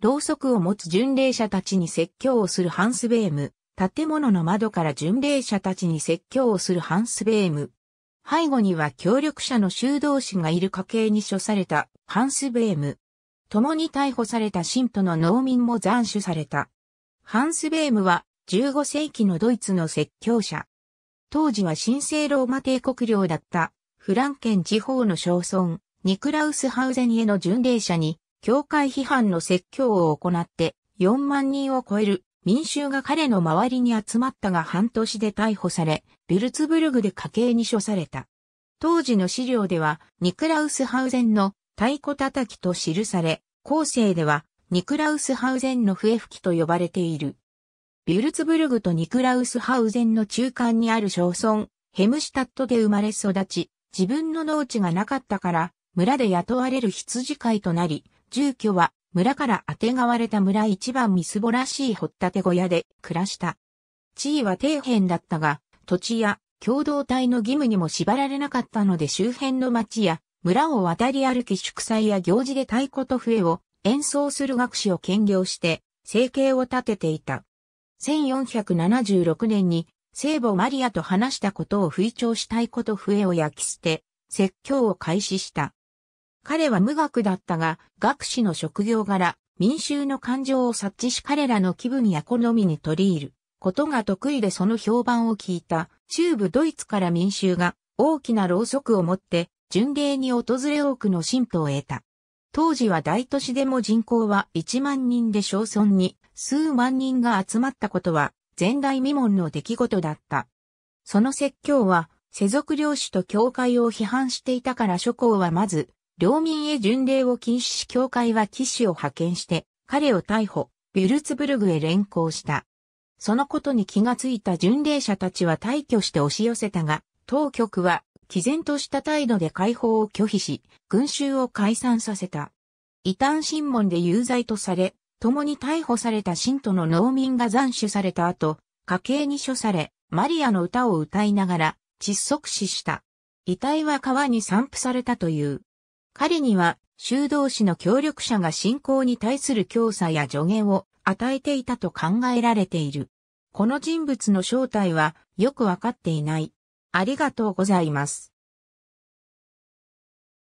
ろうそくを持つ巡礼者たちに説教をするハンスベーム。建物の窓から巡礼者たちに説教をするハンスベーム。背後には協力者の修道士がいる家系に処されたハンスベーム。共に逮捕された信徒の農民も斬首された。ハンスベームは15世紀のドイツの説教者。当時は神聖ローマ帝国領だったフランケン地方の小村ニクラウスハウゼンへの巡礼者に教会批判の説教を行って4万人を超える民衆が彼の周りに集まったが半年で逮捕され、ビルツブルグで家計に処された。当時の資料では、ニクラウスハウゼンの太鼓叩きと記され、後世では、ニクラウスハウゼンの笛吹きと呼ばれている。ビルツブルグとニクラウスハウゼンの中間にある小村、ヘムシュタットで生まれ育ち、自分の農地がなかったから、村で雇われる羊飼いとなり、住居は村からあてがわれた村一番みすぼらしい掘ったて小屋で暮らした。地位は底辺だったが、土地や共同体の義務にも縛られなかったので周辺の町や村を渡り歩き祝祭や行事で太鼓と笛を演奏する学士を兼業して生計を立てていた。1476年に聖母マリアと話したことを吹聴したいこと笛を焼き捨て、説教を開始した。彼は無学だったが、学士の職業柄、民衆の感情を察知し彼らの気分や好みに取り入ることが得意でその評判を聞いた中部ドイツから民衆が大きなろうそくを持って巡礼に訪れ多くの信徒を得た。当時は大都市でも人口は1万人で小村に数万人が集まったことは前代未聞の出来事だった。その説教は世俗領主と教会を批判していたから諸侯はまず領民へ巡礼を禁止し教会は騎士を派遣して彼を逮捕、ビュルツブルグへ連行した。そのことに気がついた巡礼者たちは退去して押し寄せたが、当局は毅然とした態度で解放を拒否し、群衆を解散させた。異端審問で有罪とされ、共に逮捕された信徒の農民が斬首された後、家計に処され、マリアの歌を歌いながら窒息死した。遺体は川に散布されたという。彼には修道士の協力者が信仰に対する教唆や助言を与えていたと考えられている。この人物の正体はよくわかっていない。ありがとうございます。